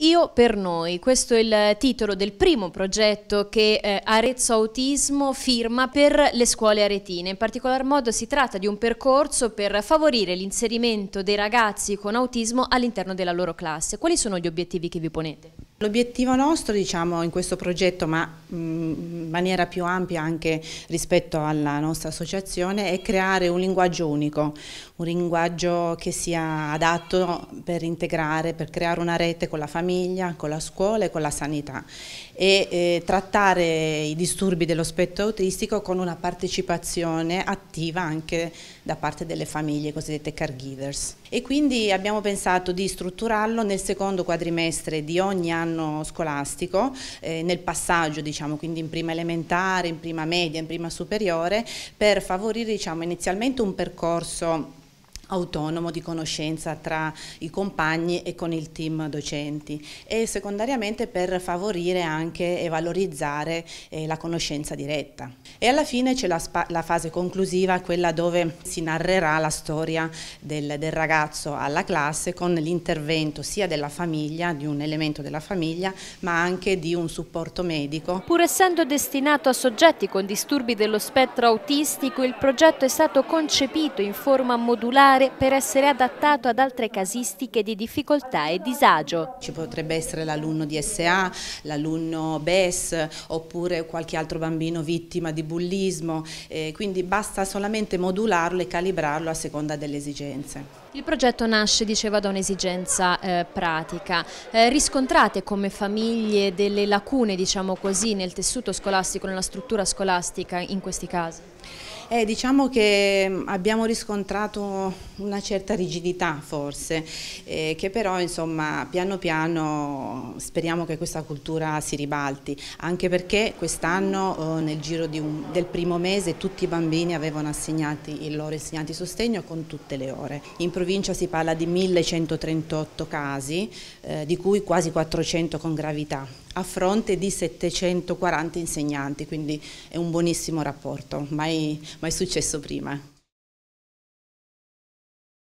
Io per noi, questo è il titolo del primo progetto che eh, Arezzo Autismo firma per le scuole aretine. In particolar modo si tratta di un percorso per favorire l'inserimento dei ragazzi con autismo all'interno della loro classe. Quali sono gli obiettivi che vi ponete? L'obiettivo nostro diciamo, in questo progetto, ma mh, mm, maniera più ampia anche rispetto alla nostra associazione è creare un linguaggio unico, un linguaggio che sia adatto per integrare, per creare una rete con la famiglia, con la scuola e con la sanità e eh, trattare i disturbi dello spettro autistico con una partecipazione attiva anche da parte delle famiglie cosiddette caregivers. E quindi abbiamo pensato di strutturarlo nel secondo quadrimestre di ogni anno scolastico, eh, nel passaggio diciamo, quindi in prima elementare elementare, in prima media, in prima superiore, per favorire diciamo, inizialmente un percorso autonomo di conoscenza tra i compagni e con il team docenti e secondariamente per favorire anche e valorizzare eh, la conoscenza diretta. E alla fine c'è la, la, fase conclusiva, quella dove si narrerà la storia del, del ragazzo alla classe con l'intervento sia della famiglia, di un elemento della famiglia, ma anche di un supporto medico. Pur essendo destinato a soggetti con disturbi dello spettro autistico, il progetto è stato concepito in forma modulare particolare per essere adattato ad altre casistiche di difficoltà e disagio. Ci potrebbe essere l'alunno DSA, l'alunno BES oppure qualche altro bambino vittima di bullismo, eh, quindi basta solamente modularlo e calibrarlo a seconda delle esigenze. Il progetto nasce, diceva, da un'esigenza eh, pratica. Eh, riscontrate come famiglie delle lacune, diciamo così, nel tessuto scolastico, nella struttura scolastica in questi casi? Eh, diciamo che mm, abbiamo riscontrato una certa rigidità forse, eh, che però insomma piano piano speriamo che questa cultura si ribalti, anche perché quest'anno eh, nel giro un, del primo mese tutti i bambini avevano assegnati il loro insegnante sostegno con tutte le ore. In provincia si parla di 1138 casi, eh, di cui quasi 400 con gravità, a fronte di 740 insegnanti, quindi è un buonissimo rapporto, mai, mai successo prima.